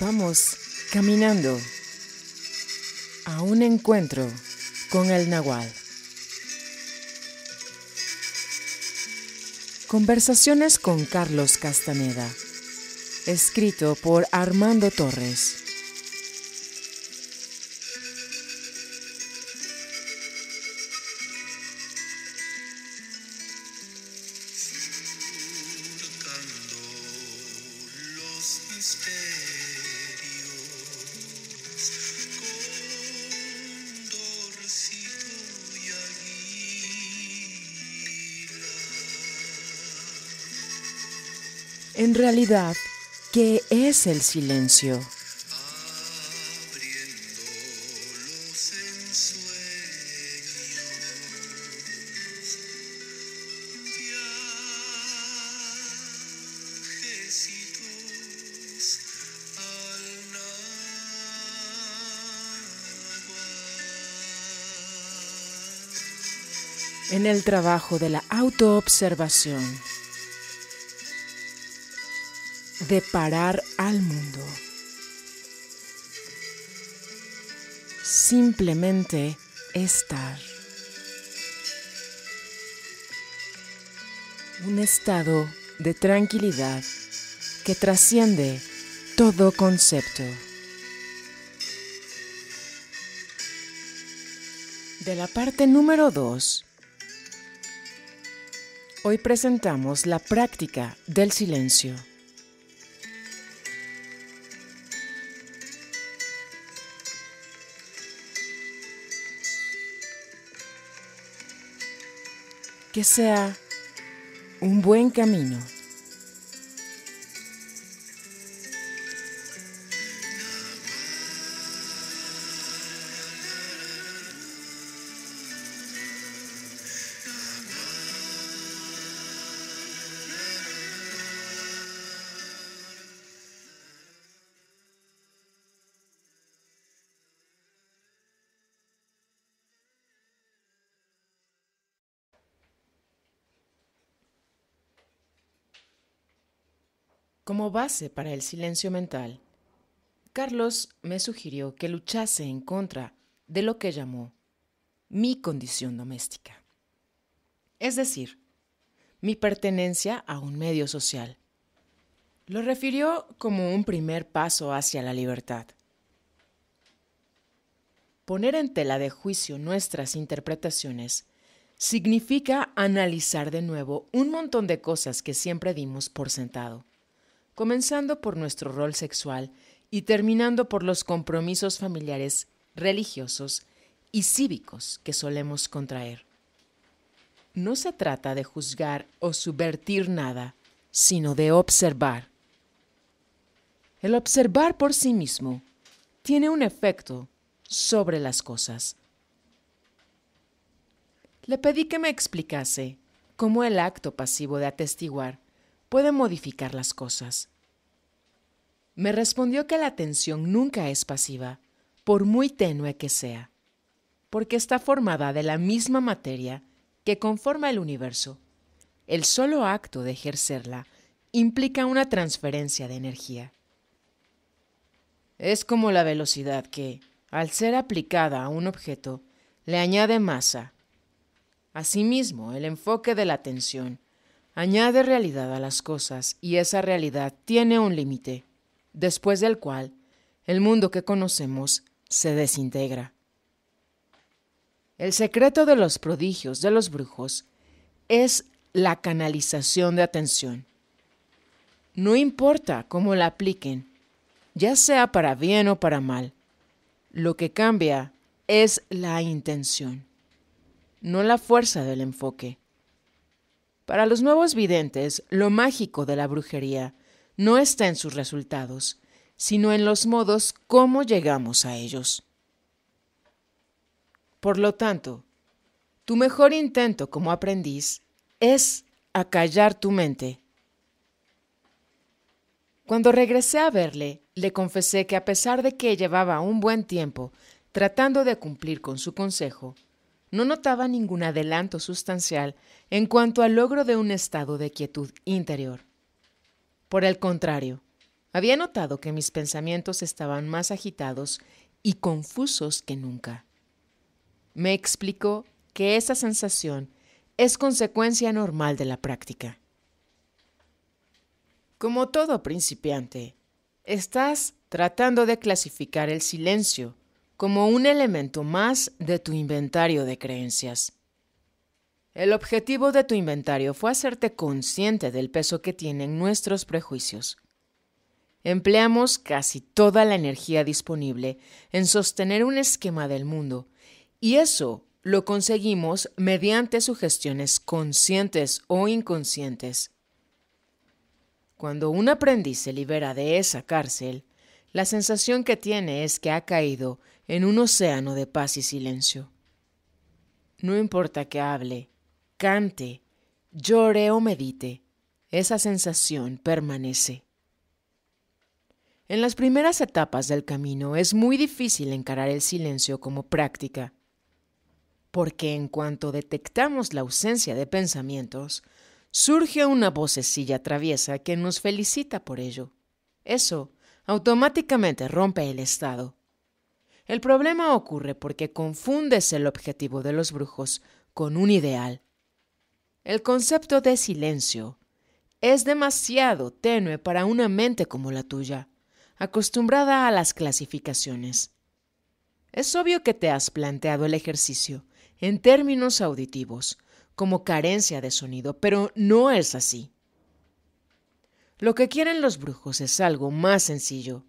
Vamos caminando a un encuentro con el Nahual. Conversaciones con Carlos Castaneda, escrito por Armando Torres. En realidad, ¿qué es el silencio? en el trabajo de la autoobservación de parar al mundo. Simplemente estar. Un estado de tranquilidad que trasciende todo concepto. De la parte número 2, hoy presentamos la práctica del silencio. que sea un buen camino. base para el silencio mental, Carlos me sugirió que luchase en contra de lo que llamó mi condición doméstica. Es decir, mi pertenencia a un medio social. Lo refirió como un primer paso hacia la libertad. Poner en tela de juicio nuestras interpretaciones significa analizar de nuevo un montón de cosas que siempre dimos por sentado comenzando por nuestro rol sexual y terminando por los compromisos familiares, religiosos y cívicos que solemos contraer. No se trata de juzgar o subvertir nada, sino de observar. El observar por sí mismo tiene un efecto sobre las cosas. Le pedí que me explicase cómo el acto pasivo de atestiguar puede modificar las cosas. Me respondió que la atención nunca es pasiva, por muy tenue que sea, porque está formada de la misma materia que conforma el universo. El solo acto de ejercerla implica una transferencia de energía. Es como la velocidad que, al ser aplicada a un objeto, le añade masa. Asimismo, el enfoque de la atención añade realidad a las cosas y esa realidad tiene un límite, después del cual el mundo que conocemos se desintegra. El secreto de los prodigios de los brujos es la canalización de atención. No importa cómo la apliquen, ya sea para bien o para mal, lo que cambia es la intención, no la fuerza del enfoque. Para los nuevos videntes, lo mágico de la brujería no está en sus resultados, sino en los modos cómo llegamos a ellos. Por lo tanto, tu mejor intento como aprendiz es acallar tu mente. Cuando regresé a verle, le confesé que a pesar de que llevaba un buen tiempo tratando de cumplir con su consejo, no notaba ningún adelanto sustancial en cuanto al logro de un estado de quietud interior. Por el contrario, había notado que mis pensamientos estaban más agitados y confusos que nunca. Me explicó que esa sensación es consecuencia normal de la práctica. Como todo principiante, estás tratando de clasificar el silencio como un elemento más de tu inventario de creencias. El objetivo de tu inventario fue hacerte consciente del peso que tienen nuestros prejuicios. Empleamos casi toda la energía disponible en sostener un esquema del mundo y eso lo conseguimos mediante sugestiones conscientes o inconscientes. Cuando un aprendiz se libera de esa cárcel, la sensación que tiene es que ha caído en un océano de paz y silencio. No importa que hable, cante, llore o medite, esa sensación permanece. En las primeras etapas del camino es muy difícil encarar el silencio como práctica, porque en cuanto detectamos la ausencia de pensamientos, surge una vocecilla traviesa que nos felicita por ello. Eso automáticamente rompe el estado el problema ocurre porque confundes el objetivo de los brujos con un ideal. El concepto de silencio es demasiado tenue para una mente como la tuya, acostumbrada a las clasificaciones. Es obvio que te has planteado el ejercicio en términos auditivos, como carencia de sonido, pero no es así. Lo que quieren los brujos es algo más sencillo,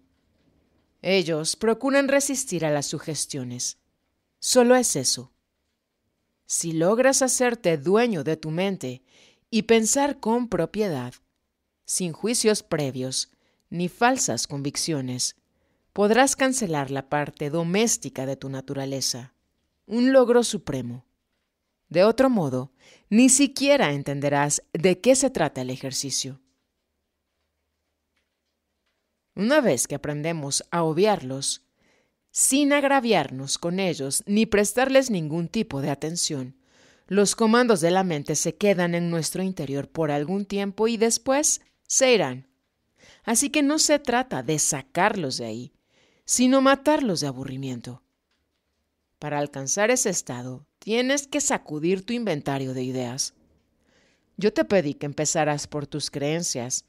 ellos procuran resistir a las sugestiones. Solo es eso. Si logras hacerte dueño de tu mente y pensar con propiedad, sin juicios previos ni falsas convicciones, podrás cancelar la parte doméstica de tu naturaleza, un logro supremo. De otro modo, ni siquiera entenderás de qué se trata el ejercicio. Una vez que aprendemos a obviarlos, sin agraviarnos con ellos ni prestarles ningún tipo de atención, los comandos de la mente se quedan en nuestro interior por algún tiempo y después se irán. Así que no se trata de sacarlos de ahí, sino matarlos de aburrimiento. Para alcanzar ese estado, tienes que sacudir tu inventario de ideas. Yo te pedí que empezaras por tus creencias,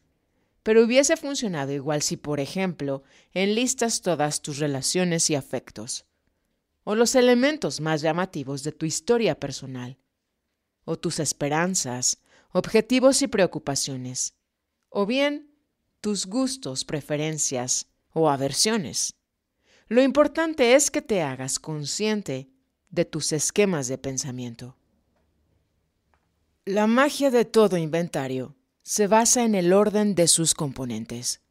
pero hubiese funcionado igual si, por ejemplo, enlistas todas tus relaciones y afectos, o los elementos más llamativos de tu historia personal, o tus esperanzas, objetivos y preocupaciones, o bien tus gustos, preferencias o aversiones. Lo importante es que te hagas consciente de tus esquemas de pensamiento. La magia de todo inventario se basa en el orden de sus componentes.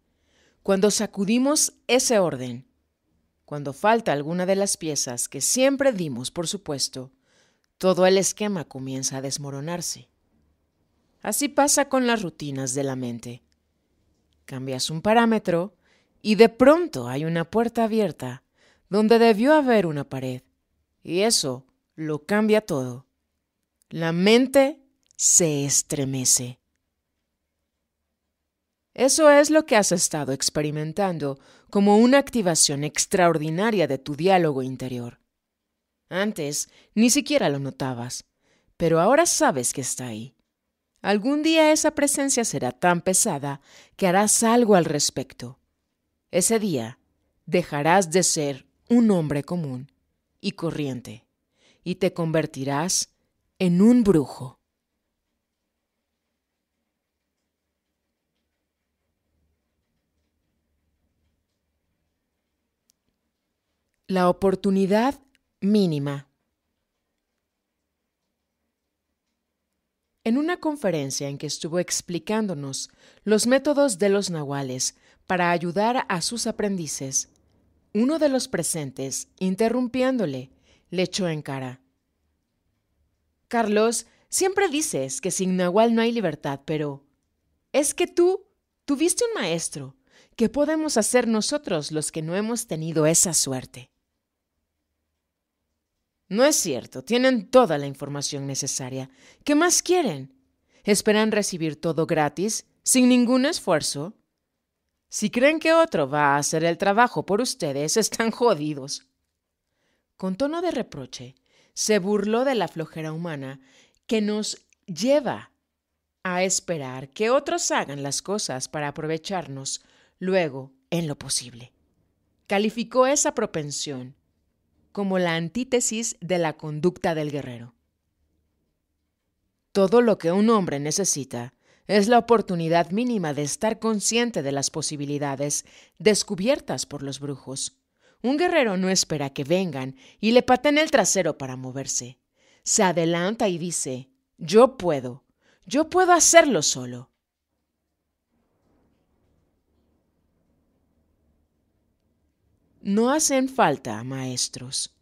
Cuando sacudimos ese orden, cuando falta alguna de las piezas que siempre dimos, por supuesto, todo el esquema comienza a desmoronarse. Así pasa con las rutinas de la mente. Cambias un parámetro y de pronto hay una puerta abierta donde debió haber una pared. Y eso lo cambia todo. La mente se estremece. Eso es lo que has estado experimentando como una activación extraordinaria de tu diálogo interior. Antes ni siquiera lo notabas, pero ahora sabes que está ahí. Algún día esa presencia será tan pesada que harás algo al respecto. Ese día dejarás de ser un hombre común y corriente y te convertirás en un brujo. la oportunidad mínima. En una conferencia en que estuvo explicándonos los métodos de los nahuales para ayudar a sus aprendices, uno de los presentes, interrumpiéndole, le echó en cara. Carlos, siempre dices que sin nahual no hay libertad, pero es que tú tuviste un maestro. que podemos hacer nosotros los que no hemos tenido esa suerte? No es cierto, tienen toda la información necesaria. ¿Qué más quieren? ¿Esperan recibir todo gratis, sin ningún esfuerzo? Si creen que otro va a hacer el trabajo por ustedes, están jodidos. Con tono de reproche, se burló de la flojera humana que nos lleva a esperar que otros hagan las cosas para aprovecharnos luego en lo posible. Calificó esa propensión como la antítesis de la conducta del guerrero. Todo lo que un hombre necesita es la oportunidad mínima de estar consciente de las posibilidades descubiertas por los brujos. Un guerrero no espera que vengan y le paten el trasero para moverse. Se adelanta y dice, yo puedo, yo puedo hacerlo solo. No hacen falta maestros.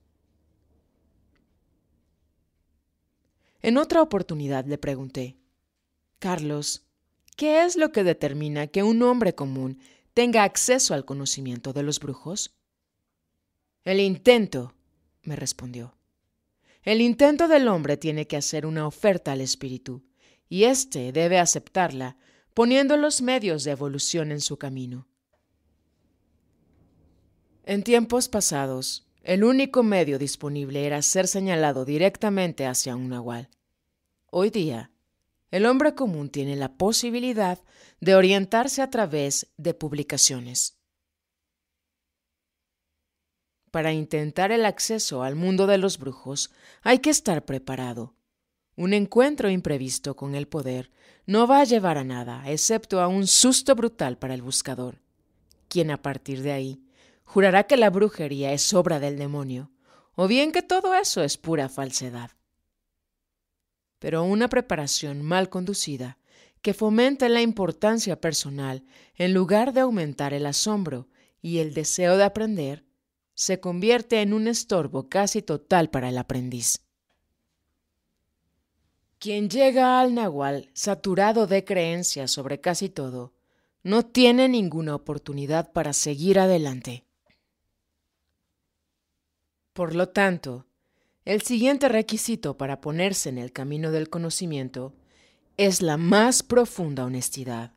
En otra oportunidad le pregunté, Carlos, ¿qué es lo que determina que un hombre común tenga acceso al conocimiento de los brujos? El intento, me respondió. El intento del hombre tiene que hacer una oferta al espíritu, y éste debe aceptarla, poniendo los medios de evolución en su camino. En tiempos pasados, el único medio disponible era ser señalado directamente hacia un nahual. Hoy día, el hombre común tiene la posibilidad de orientarse a través de publicaciones. Para intentar el acceso al mundo de los brujos hay que estar preparado. Un encuentro imprevisto con el poder no va a llevar a nada, excepto a un susto brutal para el buscador, quien a partir de ahí jurará que la brujería es obra del demonio, o bien que todo eso es pura falsedad. Pero una preparación mal conducida, que fomenta la importancia personal en lugar de aumentar el asombro y el deseo de aprender, se convierte en un estorbo casi total para el aprendiz. Quien llega al nahual saturado de creencias sobre casi todo, no tiene ninguna oportunidad para seguir adelante. Por lo tanto, el siguiente requisito para ponerse en el camino del conocimiento es la más profunda honestidad.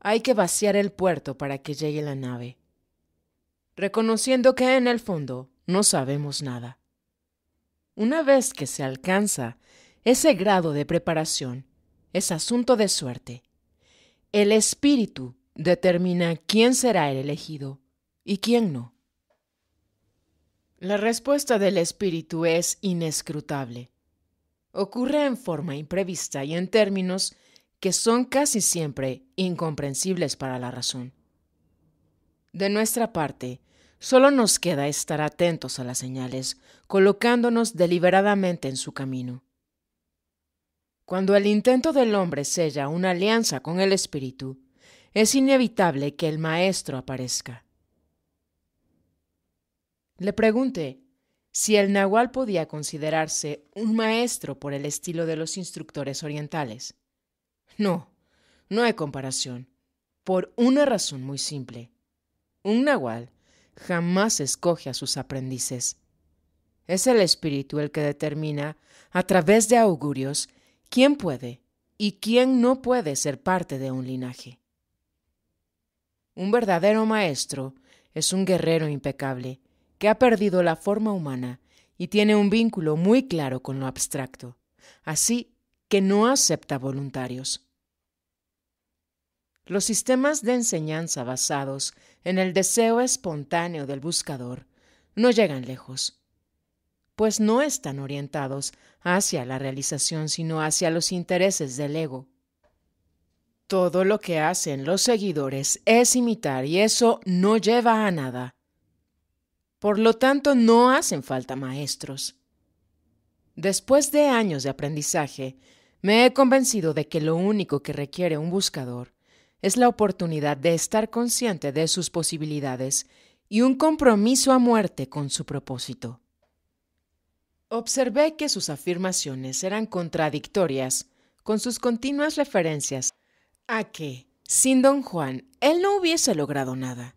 Hay que vaciar el puerto para que llegue la nave, reconociendo que en el fondo no sabemos nada. Una vez que se alcanza ese grado de preparación, es asunto de suerte. El espíritu determina quién será el elegido y quién no. La respuesta del espíritu es inescrutable. Ocurre en forma imprevista y en términos que son casi siempre incomprensibles para la razón. De nuestra parte, solo nos queda estar atentos a las señales, colocándonos deliberadamente en su camino. Cuando el intento del hombre sella una alianza con el espíritu, es inevitable que el Maestro aparezca. Le pregunté si el nahual podía considerarse un maestro por el estilo de los instructores orientales. No, no hay comparación, por una razón muy simple. Un nahual jamás escoge a sus aprendices. Es el espíritu el que determina, a través de augurios, quién puede y quién no puede ser parte de un linaje. Un verdadero maestro es un guerrero impecable que ha perdido la forma humana y tiene un vínculo muy claro con lo abstracto, así que no acepta voluntarios. Los sistemas de enseñanza basados en el deseo espontáneo del buscador no llegan lejos, pues no están orientados hacia la realización sino hacia los intereses del ego. Todo lo que hacen los seguidores es imitar y eso no lleva a nada. Por lo tanto, no hacen falta maestros. Después de años de aprendizaje, me he convencido de que lo único que requiere un buscador es la oportunidad de estar consciente de sus posibilidades y un compromiso a muerte con su propósito. Observé que sus afirmaciones eran contradictorias con sus continuas referencias a que, sin don Juan, él no hubiese logrado nada.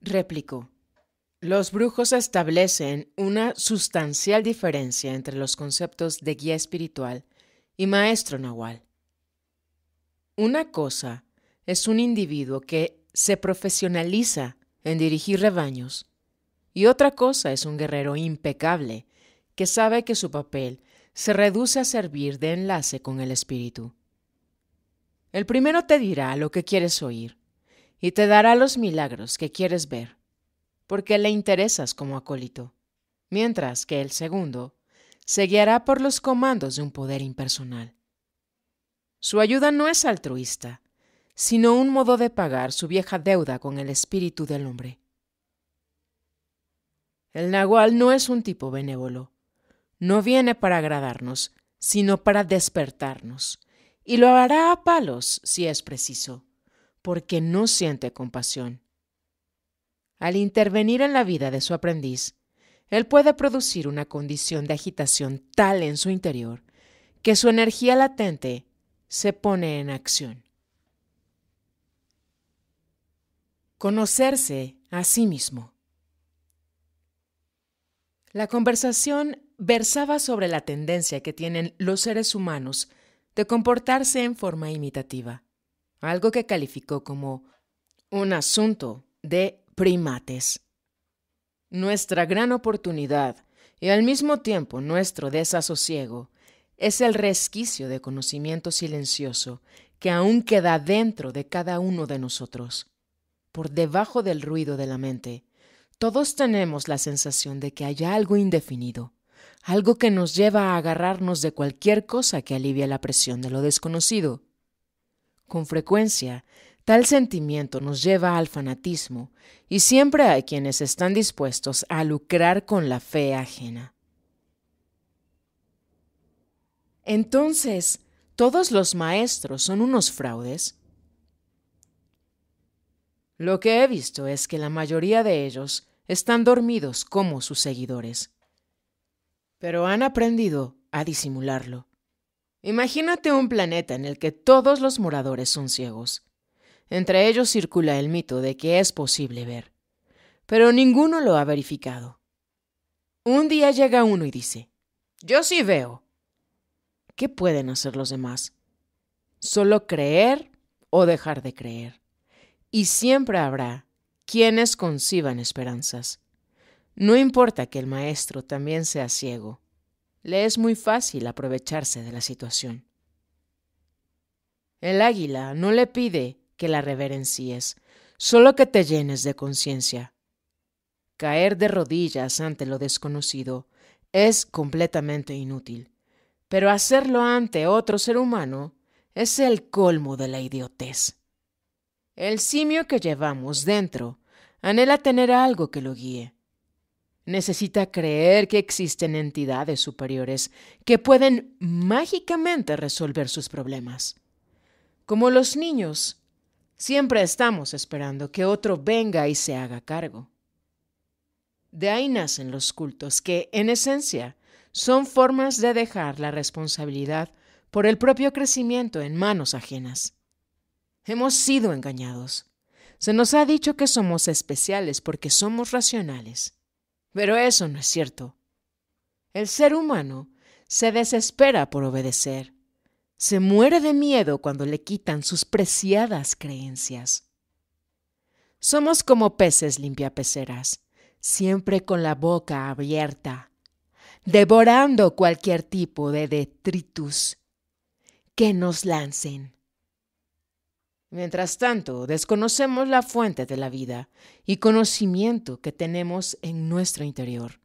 Replicó, los brujos establecen una sustancial diferencia entre los conceptos de guía espiritual y maestro nahual. Una cosa es un individuo que se profesionaliza en dirigir rebaños y otra cosa es un guerrero impecable que sabe que su papel se reduce a servir de enlace con el espíritu. El primero te dirá lo que quieres oír y te dará los milagros que quieres ver porque le interesas como acólito, mientras que el segundo se guiará por los comandos de un poder impersonal. Su ayuda no es altruista, sino un modo de pagar su vieja deuda con el espíritu del hombre. El nahual no es un tipo benévolo, no viene para agradarnos, sino para despertarnos, y lo hará a palos si es preciso, porque no siente compasión al intervenir en la vida de su aprendiz, él puede producir una condición de agitación tal en su interior que su energía latente se pone en acción. Conocerse a sí mismo. La conversación versaba sobre la tendencia que tienen los seres humanos de comportarse en forma imitativa, algo que calificó como un asunto de primates. Nuestra gran oportunidad y al mismo tiempo nuestro desasosiego es el resquicio de conocimiento silencioso que aún queda dentro de cada uno de nosotros. Por debajo del ruido de la mente, todos tenemos la sensación de que hay algo indefinido, algo que nos lleva a agarrarnos de cualquier cosa que alivie la presión de lo desconocido. Con frecuencia, Tal sentimiento nos lleva al fanatismo y siempre hay quienes están dispuestos a lucrar con la fe ajena. Entonces, ¿todos los maestros son unos fraudes? Lo que he visto es que la mayoría de ellos están dormidos como sus seguidores, pero han aprendido a disimularlo. Imagínate un planeta en el que todos los moradores son ciegos. Entre ellos circula el mito de que es posible ver, pero ninguno lo ha verificado. Un día llega uno y dice, yo sí veo. ¿Qué pueden hacer los demás? Solo creer o dejar de creer. Y siempre habrá quienes conciban esperanzas. No importa que el maestro también sea ciego, le es muy fácil aprovecharse de la situación. El águila no le pide que la reverencies, solo que te llenes de conciencia. Caer de rodillas ante lo desconocido es completamente inútil, pero hacerlo ante otro ser humano es el colmo de la idiotez. El simio que llevamos dentro anhela tener algo que lo guíe. Necesita creer que existen entidades superiores que pueden mágicamente resolver sus problemas. Como los niños, Siempre estamos esperando que otro venga y se haga cargo. De ahí nacen los cultos, que, en esencia, son formas de dejar la responsabilidad por el propio crecimiento en manos ajenas. Hemos sido engañados. Se nos ha dicho que somos especiales porque somos racionales. Pero eso no es cierto. El ser humano se desespera por obedecer, se muere de miedo cuando le quitan sus preciadas creencias. Somos como peces limpiapeceras, siempre con la boca abierta, devorando cualquier tipo de detritus que nos lancen. Mientras tanto, desconocemos la fuente de la vida y conocimiento que tenemos en nuestro interior.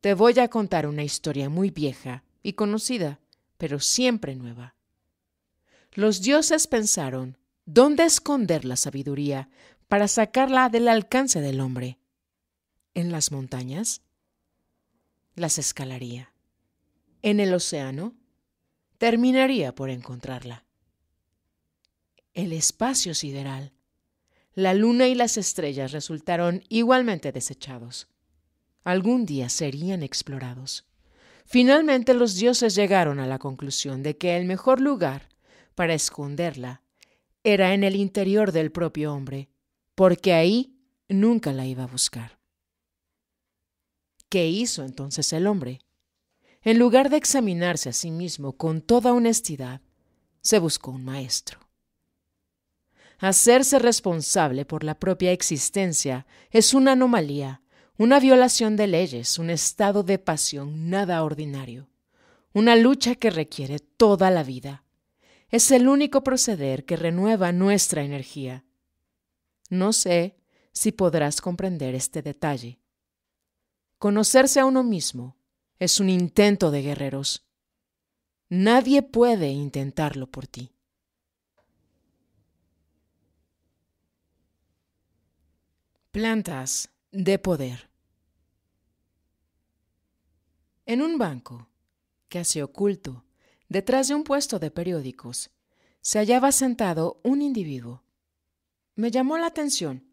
Te voy a contar una historia muy vieja y conocida pero siempre nueva. Los dioses pensaron, ¿dónde esconder la sabiduría para sacarla del alcance del hombre? ¿En las montañas? Las escalaría. ¿En el océano? Terminaría por encontrarla. El espacio sideral. La luna y las estrellas resultaron igualmente desechados. Algún día serían explorados. Finalmente los dioses llegaron a la conclusión de que el mejor lugar para esconderla era en el interior del propio hombre, porque ahí nunca la iba a buscar. ¿Qué hizo entonces el hombre? En lugar de examinarse a sí mismo con toda honestidad, se buscó un maestro. Hacerse responsable por la propia existencia es una anomalía una violación de leyes, un estado de pasión nada ordinario. Una lucha que requiere toda la vida. Es el único proceder que renueva nuestra energía. No sé si podrás comprender este detalle. Conocerse a uno mismo es un intento de guerreros. Nadie puede intentarlo por ti. Plantas de poder. En un banco, casi oculto, detrás de un puesto de periódicos, se hallaba sentado un individuo. Me llamó la atención,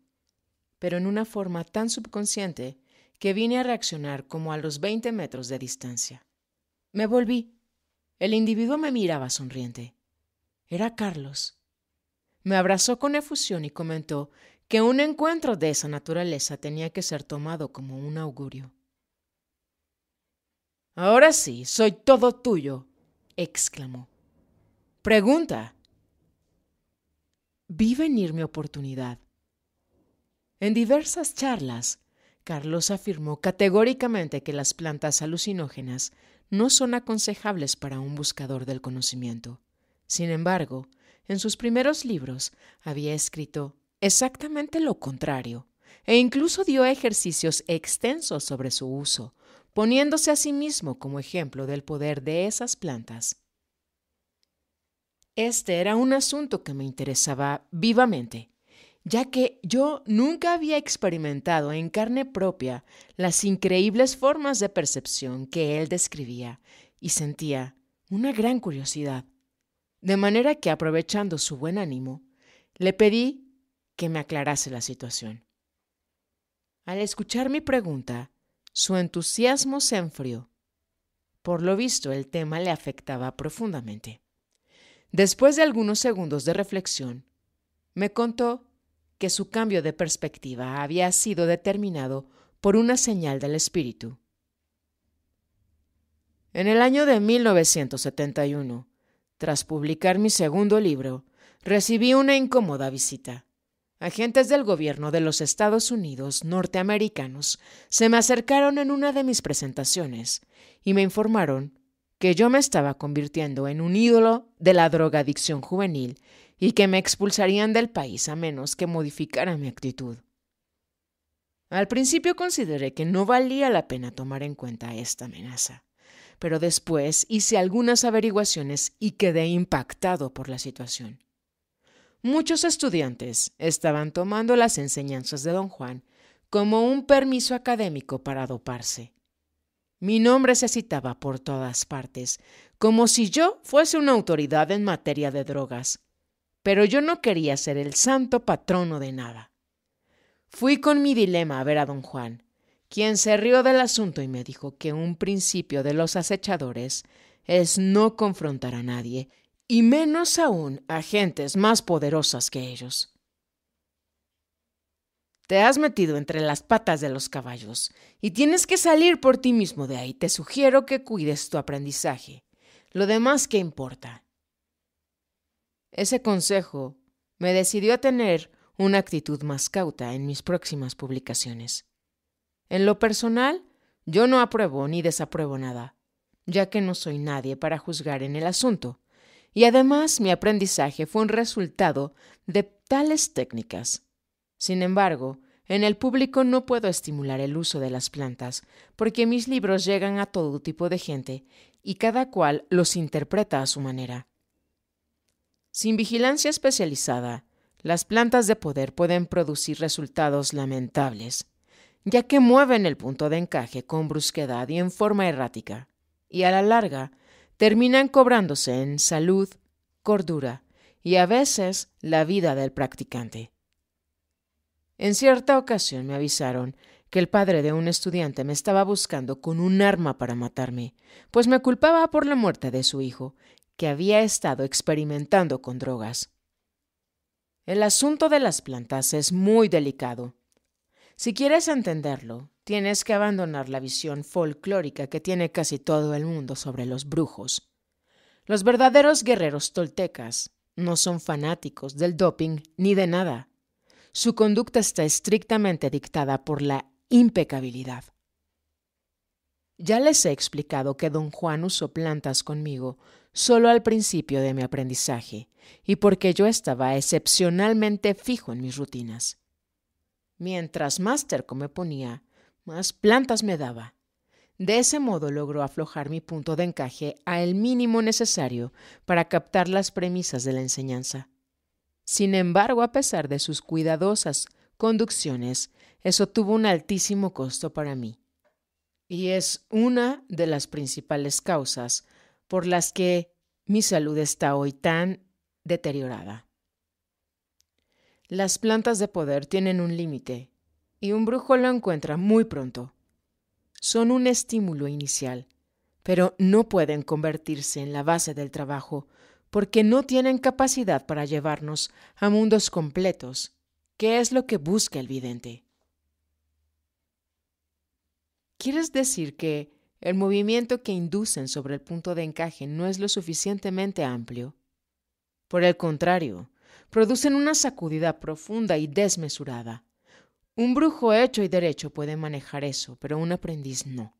pero en una forma tan subconsciente que vine a reaccionar como a los 20 metros de distancia. Me volví. El individuo me miraba sonriente. Era Carlos. Me abrazó con efusión y comentó que un encuentro de esa naturaleza tenía que ser tomado como un augurio. Ahora sí, soy todo tuyo, exclamó. Pregunta. Vi venir mi oportunidad. En diversas charlas, Carlos afirmó categóricamente que las plantas alucinógenas no son aconsejables para un buscador del conocimiento. Sin embargo, en sus primeros libros había escrito exactamente lo contrario, e incluso dio ejercicios extensos sobre su uso, poniéndose a sí mismo como ejemplo del poder de esas plantas. Este era un asunto que me interesaba vivamente, ya que yo nunca había experimentado en carne propia las increíbles formas de percepción que él describía y sentía una gran curiosidad. De manera que, aprovechando su buen ánimo, le pedí que me aclarase la situación. Al escuchar mi pregunta, su entusiasmo se enfrió. Por lo visto, el tema le afectaba profundamente. Después de algunos segundos de reflexión, me contó que su cambio de perspectiva había sido determinado por una señal del espíritu. En el año de 1971, tras publicar mi segundo libro, recibí una incómoda visita. Agentes del gobierno de los Estados Unidos norteamericanos se me acercaron en una de mis presentaciones y me informaron que yo me estaba convirtiendo en un ídolo de la drogadicción juvenil y que me expulsarían del país a menos que modificara mi actitud. Al principio consideré que no valía la pena tomar en cuenta esta amenaza, pero después hice algunas averiguaciones y quedé impactado por la situación. Muchos estudiantes estaban tomando las enseñanzas de don Juan como un permiso académico para doparse. Mi nombre se citaba por todas partes, como si yo fuese una autoridad en materia de drogas, pero yo no quería ser el santo patrono de nada. Fui con mi dilema a ver a don Juan, quien se rió del asunto y me dijo que un principio de los acechadores es no confrontar a nadie y menos aún a gentes más poderosas que ellos. Te has metido entre las patas de los caballos y tienes que salir por ti mismo de ahí. Te sugiero que cuides tu aprendizaje. Lo demás, ¿qué importa? Ese consejo me decidió a tener una actitud más cauta en mis próximas publicaciones. En lo personal, yo no apruebo ni desapruebo nada, ya que no soy nadie para juzgar en el asunto, y además mi aprendizaje fue un resultado de tales técnicas. Sin embargo, en el público no puedo estimular el uso de las plantas, porque mis libros llegan a todo tipo de gente y cada cual los interpreta a su manera. Sin vigilancia especializada, las plantas de poder pueden producir resultados lamentables, ya que mueven el punto de encaje con brusquedad y en forma errática, y a la larga terminan cobrándose en salud, cordura y a veces la vida del practicante. En cierta ocasión me avisaron que el padre de un estudiante me estaba buscando con un arma para matarme, pues me culpaba por la muerte de su hijo, que había estado experimentando con drogas. El asunto de las plantas es muy delicado, si quieres entenderlo, tienes que abandonar la visión folclórica que tiene casi todo el mundo sobre los brujos. Los verdaderos guerreros toltecas no son fanáticos del doping ni de nada. Su conducta está estrictamente dictada por la impecabilidad. Ya les he explicado que don Juan usó plantas conmigo solo al principio de mi aprendizaje y porque yo estaba excepcionalmente fijo en mis rutinas. Mientras más terco me ponía, más plantas me daba. De ese modo logró aflojar mi punto de encaje a el mínimo necesario para captar las premisas de la enseñanza. Sin embargo, a pesar de sus cuidadosas conducciones, eso tuvo un altísimo costo para mí. Y es una de las principales causas por las que mi salud está hoy tan deteriorada. Las plantas de poder tienen un límite, y un brujo lo encuentra muy pronto. Son un estímulo inicial, pero no pueden convertirse en la base del trabajo porque no tienen capacidad para llevarnos a mundos completos, que es lo que busca el vidente. ¿Quieres decir que el movimiento que inducen sobre el punto de encaje no es lo suficientemente amplio? Por el contrario, producen una sacudida profunda y desmesurada. Un brujo hecho y derecho puede manejar eso, pero un aprendiz no.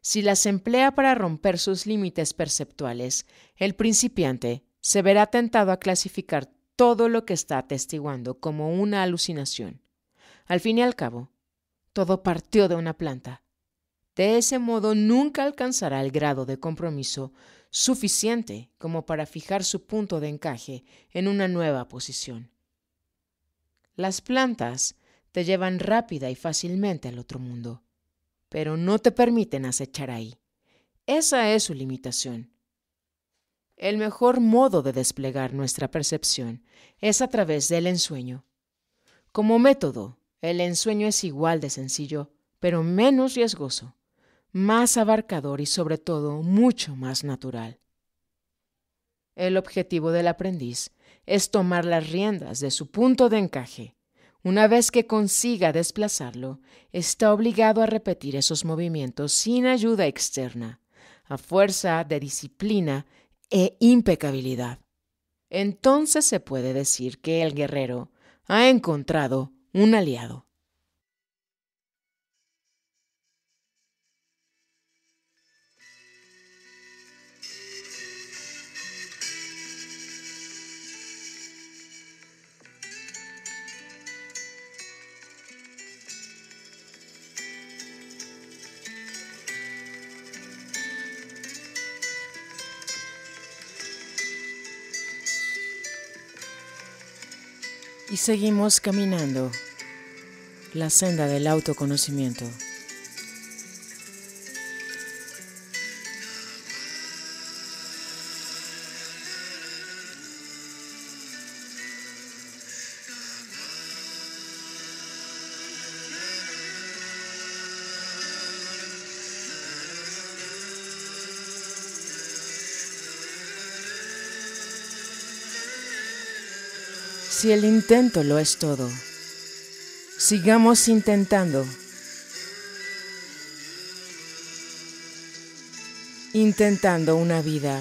Si las emplea para romper sus límites perceptuales, el principiante se verá tentado a clasificar todo lo que está atestiguando como una alucinación. Al fin y al cabo, todo partió de una planta. De ese modo nunca alcanzará el grado de compromiso suficiente como para fijar su punto de encaje en una nueva posición. Las plantas te llevan rápida y fácilmente al otro mundo, pero no te permiten acechar ahí. Esa es su limitación. El mejor modo de desplegar nuestra percepción es a través del ensueño. Como método, el ensueño es igual de sencillo, pero menos riesgoso más abarcador y sobre todo mucho más natural. El objetivo del aprendiz es tomar las riendas de su punto de encaje. Una vez que consiga desplazarlo, está obligado a repetir esos movimientos sin ayuda externa, a fuerza de disciplina e impecabilidad. Entonces se puede decir que el guerrero ha encontrado un aliado. Y seguimos caminando la senda del autoconocimiento. si el intento lo es todo. Sigamos intentando. Intentando una vida.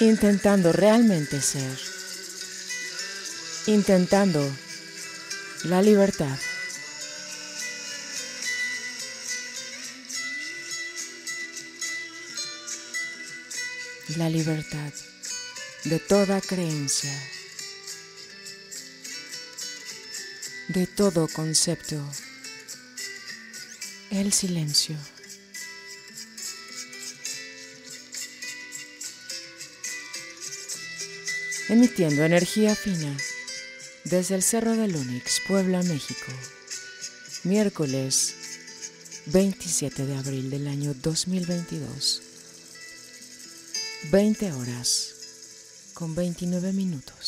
Intentando realmente ser. Intentando la libertad. La libertad de toda creencia, de todo concepto, el silencio. emitiendo energía fina. Desde el Cerro de Lunix, Puebla, México. Miércoles 27 de abril del año 2022. 20 horas con 29 minutos.